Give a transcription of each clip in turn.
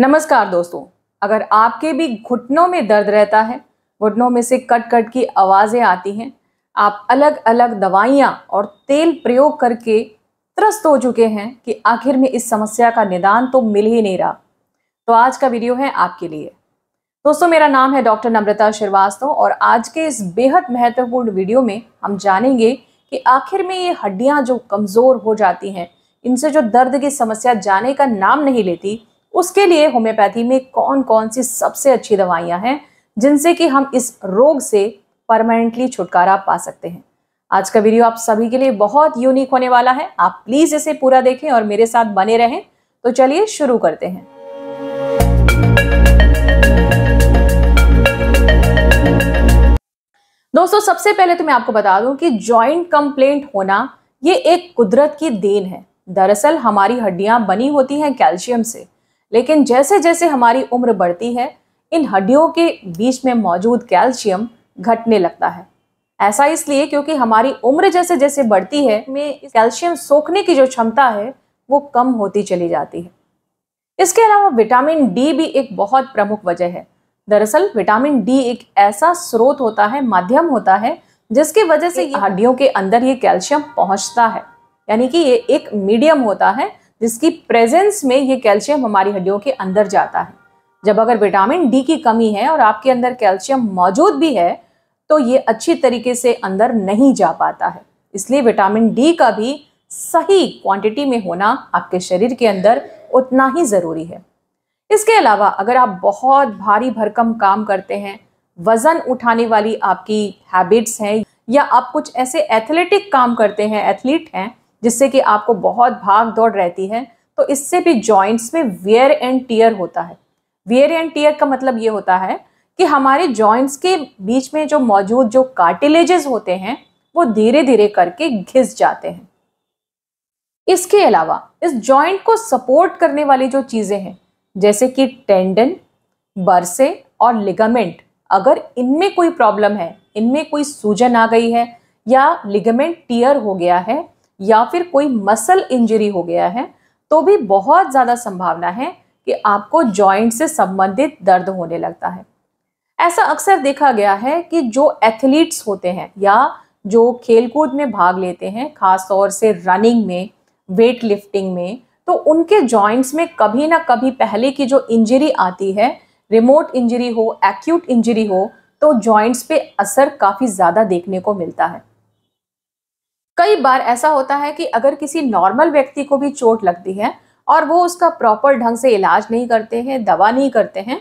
नमस्कार दोस्तों अगर आपके भी घुटनों में दर्द रहता है घुटनों में से कट कट की आवाज़ें आती हैं आप अलग अलग दवाइयाँ और तेल प्रयोग करके त्रस्त हो चुके हैं कि आखिर में इस समस्या का निदान तो मिल ही नहीं रहा तो आज का वीडियो है आपके लिए दोस्तों मेरा नाम है डॉक्टर नम्रता श्रीवास्तव और आज के इस बेहद महत्वपूर्ण वीडियो में हम जानेंगे कि आखिर में ये हड्डियाँ जो कमज़ोर हो जाती हैं इनसे जो दर्द की समस्या जाने का नाम नहीं लेती उसके लिए होम्योपैथी में कौन कौन सी सबसे अच्छी दवाइयाँ हैं जिनसे कि हम इस रोग से परमानेंटली छुटकारा पा सकते हैं आज का वीडियो आप सभी के लिए बहुत यूनिक होने वाला है आप प्लीज़ इसे पूरा देखें और मेरे साथ बने रहें तो चलिए शुरू करते हैं दोस्तों सबसे पहले तो मैं आपको बता दूं कि जॉइंट कंप्लेंट होना ये एक कुदरत की देन है दरअसल हमारी हड्डियां बनी होती हैं कैल्शियम से लेकिन जैसे जैसे हमारी उम्र बढ़ती है इन हड्डियों के बीच में मौजूद कैल्शियम घटने लगता है ऐसा इसलिए क्योंकि हमारी उम्र जैसे जैसे बढ़ती है में कैल्शियम सोखने की जो क्षमता है वो कम होती चली जाती है इसके अलावा विटामिन डी भी एक बहुत प्रमुख वजह है दरअसल विटामिन डी एक ऐसा स्रोत होता है माध्यम होता है जिसकी वजह से हड्डियों के अंदर ये कैल्शियम पहुंचता है यानी कि ये एक मीडियम होता है जिसकी प्रेजेंस में ये कैल्शियम हमारी हड्डियों के अंदर जाता है जब अगर विटामिन डी की कमी है और आपके अंदर कैल्शियम मौजूद भी है तो ये अच्छी तरीके से अंदर नहीं जा पाता है इसलिए विटामिन डी का भी सही क्वांटिटी में होना आपके शरीर के अंदर उतना ही ज़रूरी है इसके अलावा अगर आप बहुत भारी भरकम काम करते हैं वज़न उठाने वाली आपकी हैबिट्स हैं या आप कुछ ऐसे एथलेटिक काम करते हैं एथलीट हैं जिससे कि आपको बहुत भाग दौड़ रहती है तो इससे भी जॉइंट्स में वियर एंड टीयर होता है वियर एंड टीयर का मतलब ये होता है कि हमारे जॉइंट्स के बीच में जो मौजूद जो कार्टिलेजेस होते हैं वो धीरे धीरे करके घिस जाते हैं इसके अलावा इस जॉइंट को सपोर्ट करने वाली जो चीज़ें हैं जैसे कि टेंडन बरसे और लिगामेंट अगर इनमें कोई प्रॉब्लम है इनमें कोई सूजन आ गई है या लिगामेंट टीयर हो गया है या फिर कोई मसल इंजरी हो गया है तो भी बहुत ज़्यादा संभावना है कि आपको जॉइंट से संबंधित दर्द होने लगता है ऐसा अक्सर देखा गया है कि जो एथलीट्स होते हैं या जो खेलकूद में भाग लेते हैं खास तौर से रनिंग में वेट लिफ्टिंग में तो उनके जॉइंट्स में कभी ना कभी पहले की जो इंजरी आती है रिमोट इंजरी हो एक्यूट इंजरी हो तो जॉइंट्स पे असर काफ़ी ज़्यादा देखने को मिलता है कई बार ऐसा होता है कि अगर किसी नॉर्मल व्यक्ति को भी चोट लगती है और वो उसका प्रॉपर ढंग से इलाज नहीं करते हैं दवा नहीं करते हैं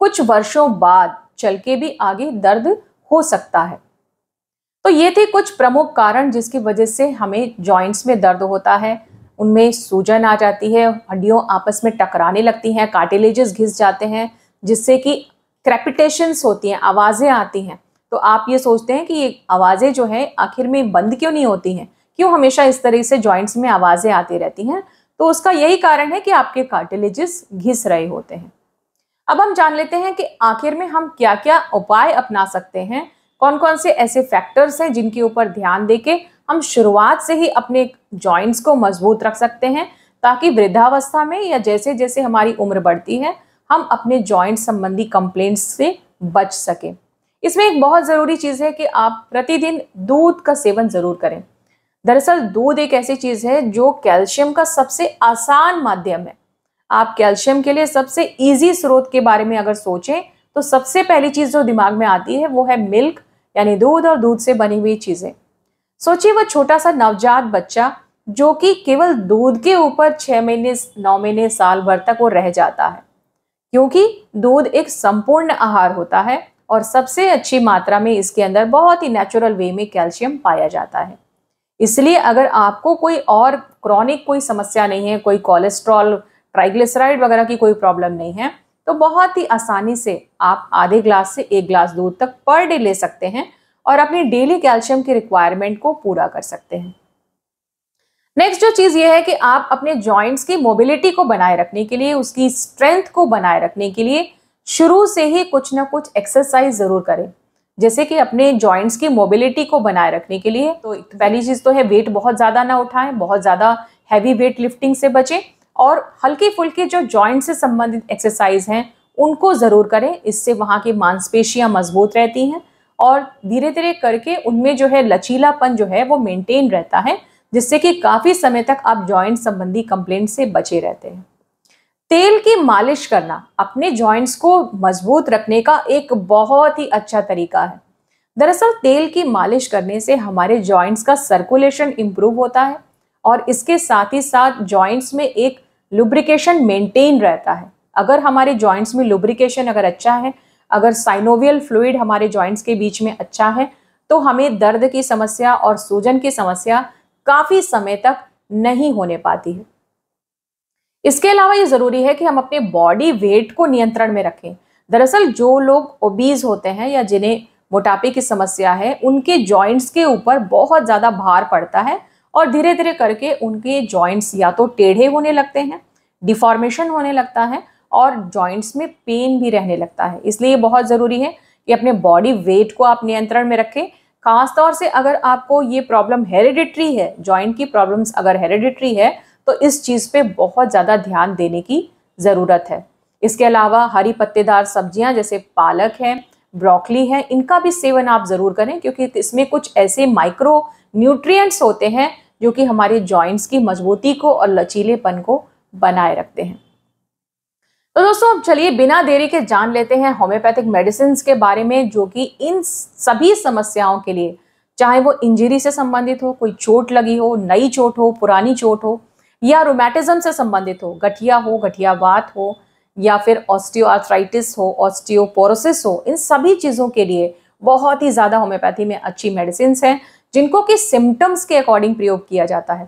कुछ वर्षों बाद चल के भी आगे दर्द हो सकता है तो ये थे कुछ प्रमुख कारण जिसकी वजह से हमें जॉइंट्स में दर्द होता है उनमें सूजन आ जाती है हड्डियों आपस में टकराने लगती हैं कार्टिलेजेस घिस जाते हैं जिससे कि क्रेपिटेशंस होती हैं आवाज़ें आती हैं तो आप ये सोचते हैं कि ये आवाज़ें जो हैं आखिर में बंद क्यों नहीं होती हैं क्यों हमेशा इस तरह से जॉइंट्स में आवाज़ें आती रहती हैं तो उसका यही कारण है कि आपके कार्टिलेजेस घिस रहे होते हैं अब हम जान लेते हैं कि आखिर में हम क्या क्या उपाय अपना सकते हैं कौन कौन से ऐसे फैक्टर्स हैं जिनके ऊपर ध्यान देके हम शुरुआत से ही अपने जॉइंट्स को मजबूत रख सकते हैं ताकि वृद्धावस्था में या जैसे जैसे हमारी उम्र बढ़ती है हम अपने जॉइंट संबंधी कंप्लेंट्स से बच सकें इसमें एक बहुत ज़रूरी चीज़ है कि आप प्रतिदिन दूध का सेवन ज़रूर करें दरअसल दूध एक ऐसी चीज़ है जो कैल्शियम का सबसे आसान माध्यम है आप कैल्शियम के लिए सबसे ईजी स्रोत के बारे में अगर सोचें तो सबसे पहली चीज़ जो दिमाग में आती है वो है मिल्क यानी दूध और दूध से बनी हुई चीज़ें सोचिए वह छोटा सा नवजात बच्चा जो कि केवल दूध के ऊपर छः महीने नौ महीने साल भर तक वो रह जाता है क्योंकि दूध एक संपूर्ण आहार होता है और सबसे अच्छी मात्रा में इसके अंदर बहुत ही नेचुरल वे में कैल्शियम पाया जाता है इसलिए अगर आपको कोई और क्रॉनिक कोई समस्या नहीं है कोई कोलेस्ट्रॉल ट्राइग्लिसराइड वगैरह की कोई प्रॉब्लम नहीं है तो बहुत ही आसानी से आप आधे ग्लास से एक ग्लास दूध तक पर डे ले सकते हैं और अपनी डेली कैल्शियम की रिक्वायरमेंट को पूरा कर सकते हैं नेक्स्ट जो चीज़ ये है कि आप अपने जॉइंट्स की मोबिलिटी को बनाए रखने के लिए उसकी स्ट्रेंथ को बनाए रखने के लिए शुरू से ही कुछ ना कुछ एक्सरसाइज जरूर करें जैसे कि अपने जॉइंट्स की मोबिलिटी को बनाए रखने के लिए तो पहली चीज़ तो है वेट बहुत ज़्यादा ना उठाएं बहुत ज़्यादा हैवी वेट लिफ्टिंग से बचें और हल्की फुल्की जो जॉइंट से संबंधित एक्सरसाइज हैं उनको ज़रूर करें इससे वहाँ की मांसपेशियाँ मजबूत रहती हैं और धीरे धीरे करके उनमें जो है लचीलापन जो है वो मेंटेन रहता है जिससे कि काफ़ी समय तक आप जॉइंट संबंधी कंप्लेंट से बचे रहते हैं तेल की मालिश करना अपने जॉइंट्स को मजबूत रखने का एक बहुत ही अच्छा तरीका है दरअसल तेल की मालिश करने से हमारे जॉइंट्स का सर्कुलेशन इम्प्रूव होता है और इसके साथ ही साथ जॉइंट्स में एक लुब्रिकेशन मेंटेन रहता है अगर हमारे जॉइंट्स में लुब्रिकेशन अगर अच्छा है अगर साइनोवियल फ्लूड हमारे जॉइंट्स के बीच में अच्छा है तो हमें दर्द की समस्या और सूजन की समस्या काफ़ी समय तक नहीं होने पाती है इसके अलावा ये ज़रूरी है कि हम अपने बॉडी वेट को नियंत्रण में रखें दरअसल जो लोग ओबीज होते हैं या जिन्हें मोटापे की समस्या है उनके जॉइंट्स के ऊपर बहुत ज़्यादा भार पड़ता है और धीरे धीरे करके उनके जॉइंट्स या तो टेढ़े होने लगते हैं डिफॉर्मेशन होने लगता है और जॉइंट्स में पेन भी रहने लगता है इसलिए बहुत ज़रूरी है कि अपने बॉडी वेट को आप नियंत्रण में रखें खासतौर से अगर आपको ये प्रॉब्लम हेरिडिट्री है जॉइंट की प्रॉब्लम्स अगर हेरिडिट्री है तो इस चीज़ पे बहुत ज़्यादा ध्यान देने की ज़रूरत है इसके अलावा हरी पत्तेदार सब्जियां जैसे पालक हैं ब्रोकली है इनका भी सेवन आप ज़रूर करें क्योंकि इसमें कुछ ऐसे माइक्रो न्यूट्रियट्स होते हैं जो कि हमारे जॉइंट्स की मजबूती को और लचीलेपन को बनाए रखते हैं तो दोस्तों अब चलिए बिना देरी के जान लेते हैं होम्योपैथिक मेडिसिन के बारे में जो कि इन सभी समस्याओं के लिए चाहे वो इंजरी से संबंधित हो कोई चोट लगी हो नई चोट हो पुरानी चोट हो या रोमैटिज्म से संबंधित हो गठिया हो गठियावात हो या फिर ऑस्टियोआर्थराइटिस हो ऑस्टियोपोरोसिस हो इन सभी चीज़ों के लिए बहुत ही ज़्यादा होम्योपैथी में अच्छी मेडिसिन हैं जिनको कि सिम्टम्स के अकॉर्डिंग प्रयोग किया जाता है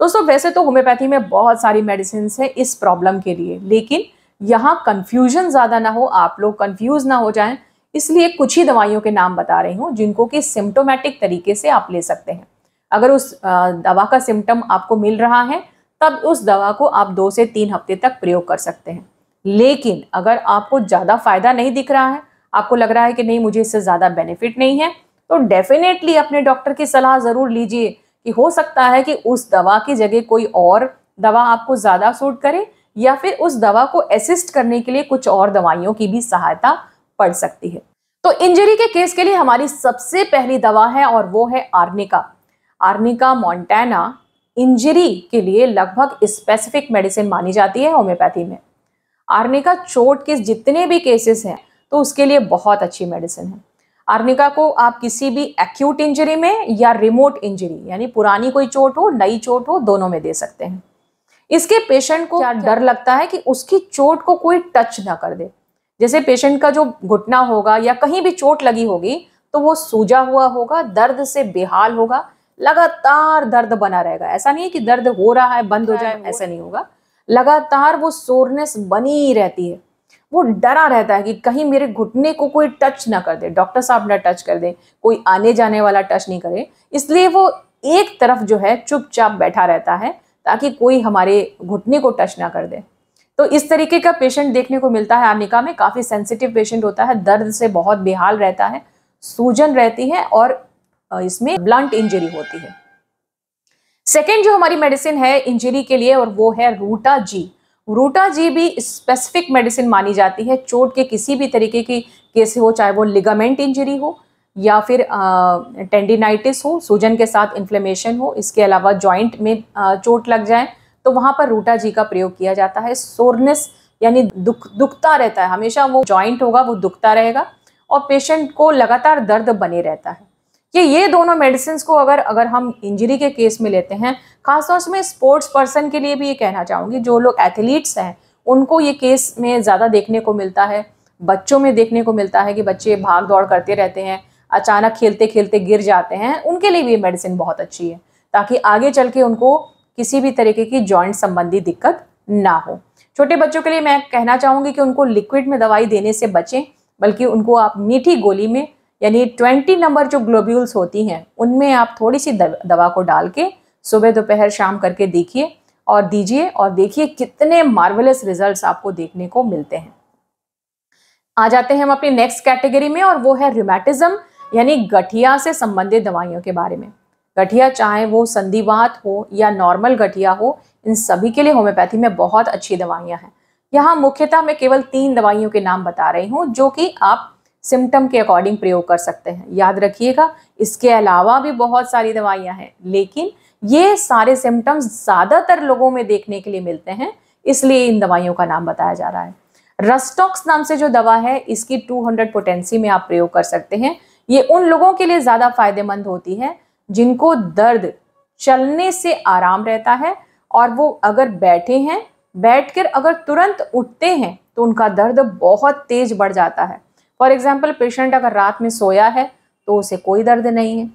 दोस्तों वैसे तो होम्योपैथी में बहुत सारी मेडिसिन है इस प्रॉब्लम के लिए लेकिन यहाँ कन्फ्यूजन ज़्यादा ना हो आप लोग कन्फ्यूज ना हो जाएँ इसलिए कुछ ही दवाइयों के नाम बता रही हूँ जिनको कि सिम्टोमेटिक तरीके से आप ले सकते हैं अगर उस दवा का सिम्टम आपको मिल रहा है तब उस दवा को आप दो से तीन हफ्ते तक प्रयोग कर सकते हैं लेकिन अगर आपको ज़्यादा फायदा नहीं दिख रहा है आपको लग रहा है कि नहीं मुझे इससे ज़्यादा बेनिफिट नहीं है तो डेफिनेटली अपने डॉक्टर की सलाह ज़रूर लीजिए कि हो सकता है कि उस दवा की जगह कोई और दवा आपको ज़्यादा सूट करे या फिर उस दवा को असिस्ट करने के लिए कुछ और दवाइयों की भी सहायता पड़ सकती है तो इंजरी के केस के लिए हमारी सबसे पहली दवा है और वो है आर्निका आर्निका मॉन्टेना इंजरी के लिए लगभग स्पेसिफिक मेडिसिन मानी जाती है होम्योपैथी में आर्निका चोट के जितने भी केसेस हैं तो उसके लिए बहुत अच्छी मेडिसिन है आर्निका को आप किसी भी एक्यूट इंजरी में या रिमोट इंजरी यानी पुरानी कोई चोट हो नई चोट हो दोनों में दे सकते हैं इसके पेशेंट को क्या डर लगता है कि उसकी चोट को कोई टच ना कर दे जैसे पेशेंट का जो घुटना होगा या कहीं भी चोट लगी होगी तो वो सूजा हुआ होगा दर्द से बेहाल होगा लगातार दर्द बना रहेगा ऐसा नहीं है कि दर्द हो रहा है बंद हो जाए ऐसा नहीं होगा लगातार वो सोरनेस बनी रहती है वो डरा रहता है कि कहीं मेरे घुटने को कोई टच ना कर दे डॉक्टर साहब ना टच कर दे कोई आने जाने वाला टच नहीं करे इसलिए वो एक तरफ जो है चुपचाप बैठा रहता है ताकि कोई हमारे घुटने को टच ना कर दे तो इस तरीके का पेशेंट देखने को मिलता है आनिका में काफ़ी सेंसिटिव पेशेंट होता है दर्द से बहुत बेहाल रहता है सूजन रहती है और इसमें ब्लंट इंजरी होती है सेकेंड जो हमारी मेडिसिन है इंजरी के लिए और वो है रूटा जी रूटा जी भी स्पेसिफिक मेडिसिन मानी जाती है चोट के किसी भी तरीके की केस हो चाहे वो लिगामेंट इंजरी हो या फिर टेंडिनाइटिस हो सूजन के साथ इन्फ्लेमेशन हो इसके अलावा जॉइंट में आ, चोट लग जाए तो वहाँ पर रूटा जी का प्रयोग किया जाता है सोरनेस यानी दुख दुखता रहता है हमेशा वो जॉइंट होगा वो दुखता रहेगा और पेशेंट को लगातार दर्द बने रहता है कि ये दोनों मेडिसिन को अगर अगर हम इंजरी के केस में लेते हैं खासतौर से मैं स्पोर्ट्स पर्सन के लिए भी ये कहना चाहूँगी जो लोग एथलीट्स हैं उनको ये केस में ज़्यादा देखने को मिलता है बच्चों में देखने को मिलता है कि बच्चे भाग दौड़ करते रहते हैं अचानक खेलते खेलते गिर जाते हैं उनके लिए भी ये मेडिसिन बहुत अच्छी है ताकि आगे चल के उनको किसी भी तरीके की जॉइंट संबंधी दिक्कत ना हो छोटे बच्चों के लिए मैं कहना चाहूँगी कि उनको लिक्विड में दवाई देने से बचें बल्कि उनको आप मीठी गोली में यानी ट्वेंटी नंबर जो ग्लोब्यूल्स होती हैं उनमें आप थोड़ी सी दवा को डाल के सुबह दोपहर शाम करके देखिए और दीजिए और देखिए कितने मार्वलस रिजल्ट्स आपको देखने को मिलते हैं आ जाते हैं हम अपनी नेक्स्ट कैटेगरी में और वो है रिमेटिज्म यानी गठिया से संबंधित दवाइयों के बारे में गठिया चाहे वो संधिवात हो या नॉर्मल गठिया हो इन सभी के लिए होम्योपैथी में बहुत अच्छी दवाइयाँ हैं यहाँ मुख्यतः मैं केवल तीन दवाइयों के नाम बता रही हूँ जो कि आप सिम्टम के अकॉर्डिंग प्रयोग कर सकते हैं याद रखिएगा इसके अलावा भी बहुत सारी दवाइयाँ हैं लेकिन ये सारे सिम्टम्स ज़्यादातर लोगों में देखने के लिए मिलते हैं इसलिए इन दवाइयों का नाम बताया जा रहा है रस्टॉक्स नाम से जो दवा है इसकी 200 पोटेंसी में आप प्रयोग कर सकते हैं ये उन लोगों के लिए ज़्यादा फायदेमंद होती है जिनको दर्द चलने से आराम रहता है और वो अगर बैठे हैं बैठकर अगर तुरंत उठते हैं तो उनका दर्द बहुत तेज बढ़ जाता है फॉर एग्जाम्पल पेशेंट अगर रात में सोया है तो उसे कोई दर्द नहीं है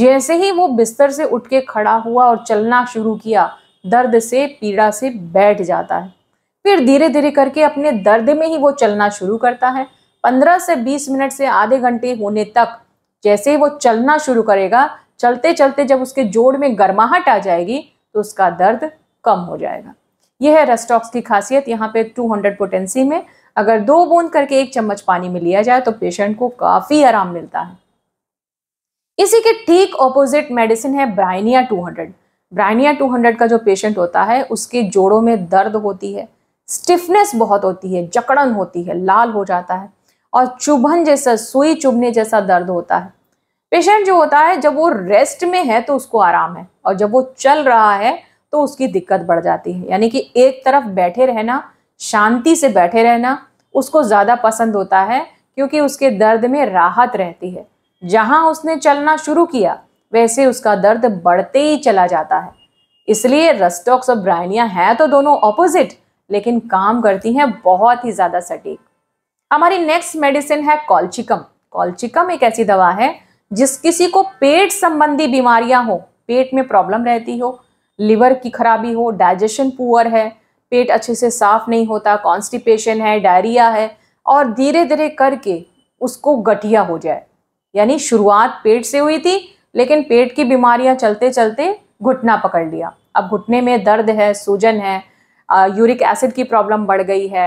जैसे ही वो बिस्तर से उठ के खड़ा हुआ और चलना शुरू किया दर्द से पीड़ा से बैठ जाता है फिर धीरे धीरे करके अपने दर्द में ही वो चलना शुरू करता है पंद्रह से बीस मिनट से आधे घंटे होने तक जैसे ही वो चलना शुरू करेगा चलते चलते जब उसके जोड़ में गर्माहट आ जाएगी तो उसका दर्द कम हो जाएगा यह है रेस्टॉक्स की खासियत यहाँ पे 200 पोटेंसी में अगर दो बूंद करके एक चम्मच पानी में लिया जाए तो पेशेंट को काफ़ी आराम मिलता है इसी के ठीक ऑपोजिट मेडिसिन है ब्राइनिया 200 ब्राइनिया 200 का जो पेशेंट होता है उसके जोड़ों में दर्द होती है स्टिफनेस बहुत होती है जकड़न होती है लाल हो जाता है और चुभन जैसा सुई चुभने जैसा दर्द होता है पेशेंट जो होता है जब वो रेस्ट में है तो उसको आराम है और जब वो चल रहा है तो उसकी दिक्कत बढ़ जाती है यानी कि एक तरफ बैठे रहना शांति से बैठे रहना उसको ज़्यादा पसंद होता है क्योंकि उसके दर्द में राहत रहती है जहाँ उसने चलना शुरू किया वैसे उसका दर्द बढ़ते ही चला जाता है इसलिए रस्टॉक्स और ब्रायनिया हैं तो दोनों ऑपोजिट लेकिन काम करती हैं बहुत ही ज़्यादा सटीक हमारी नेक्स्ट मेडिसिन है कॉल्चिकम कॉल्चिकम एक ऐसी दवा है जिस किसी को पेट संबंधी बीमारियां हो पेट में प्रॉब्लम रहती हो लिवर की खराबी हो डाइजेशन पुअर है पेट अच्छे से साफ नहीं होता कॉन्स्टिपेशन है डायरिया है और धीरे धीरे करके उसको गठिया हो जाए यानी शुरुआत पेट से हुई थी लेकिन पेट की बीमारियां चलते चलते घुटना पकड़ लिया अब घुटने में दर्द है सूजन है यूरिक एसिड की प्रॉब्लम बढ़ गई है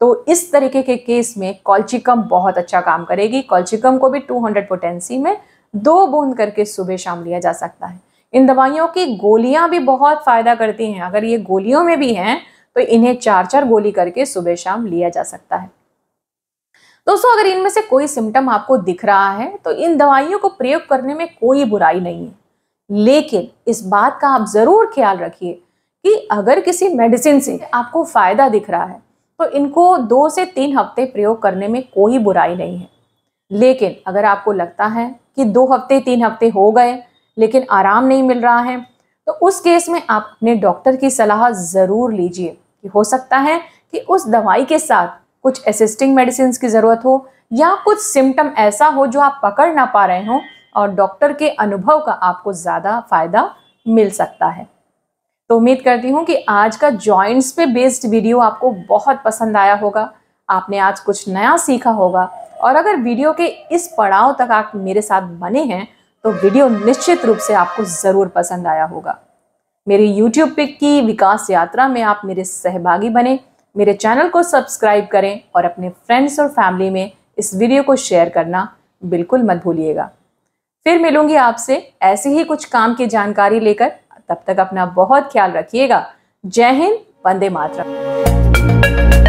तो इस तरीके के केस में कॉल्चिकम बहुत अच्छा काम करेगी कॉल्चिकम को भी 200 पोटेंसी में दो बूंद करके सुबह शाम लिया जा सकता है इन दवाइयों की गोलियां भी बहुत फ़ायदा करती हैं अगर ये गोलियों में भी हैं तो इन्हें चार चार गोली करके सुबह शाम लिया जा सकता है दोस्तों अगर इनमें से कोई सिम्टम आपको दिख रहा है तो इन दवाइयों को प्रयोग करने में कोई बुराई नहीं है लेकिन इस बात का आप ज़रूर ख्याल रखिए कि अगर किसी मेडिसिन से आपको फ़ायदा दिख रहा है तो इनको दो से तीन हफ्ते प्रयोग करने में कोई बुराई नहीं है लेकिन अगर आपको लगता है कि दो हफ्ते तीन हफ्ते हो गए लेकिन आराम नहीं मिल रहा है तो उस केस में आप अपने डॉक्टर की सलाह ज़रूर लीजिए कि हो सकता है कि उस दवाई के साथ कुछ असिस्टिंग मेडिसिन की ज़रूरत हो या कुछ सिम्टम ऐसा हो जो आप पकड़ ना पा रहे हों और डॉक्टर के अनुभव का आपको ज़्यादा फायदा मिल सकता है तो उम्मीद करती हूँ कि आज का जॉइंट्स पे बेस्ड वीडियो आपको बहुत पसंद आया होगा आपने आज कुछ नया सीखा होगा और अगर वीडियो के इस पड़ाव तक आप मेरे साथ बने हैं तो वीडियो निश्चित रूप से आपको ज़रूर पसंद आया होगा मेरी यूट्यूब पे की विकास यात्रा में आप मेरे सहभागी बने मेरे चैनल को सब्सक्राइब करें और अपने फ्रेंड्स और फैमिली में इस वीडियो को शेयर करना बिल्कुल मत भूलिएगा फिर मिलूंगी आपसे ऐसे ही कुछ काम की जानकारी लेकर तब तक अपना बहुत ख्याल रखिएगा जय हिंद वंदे मातरम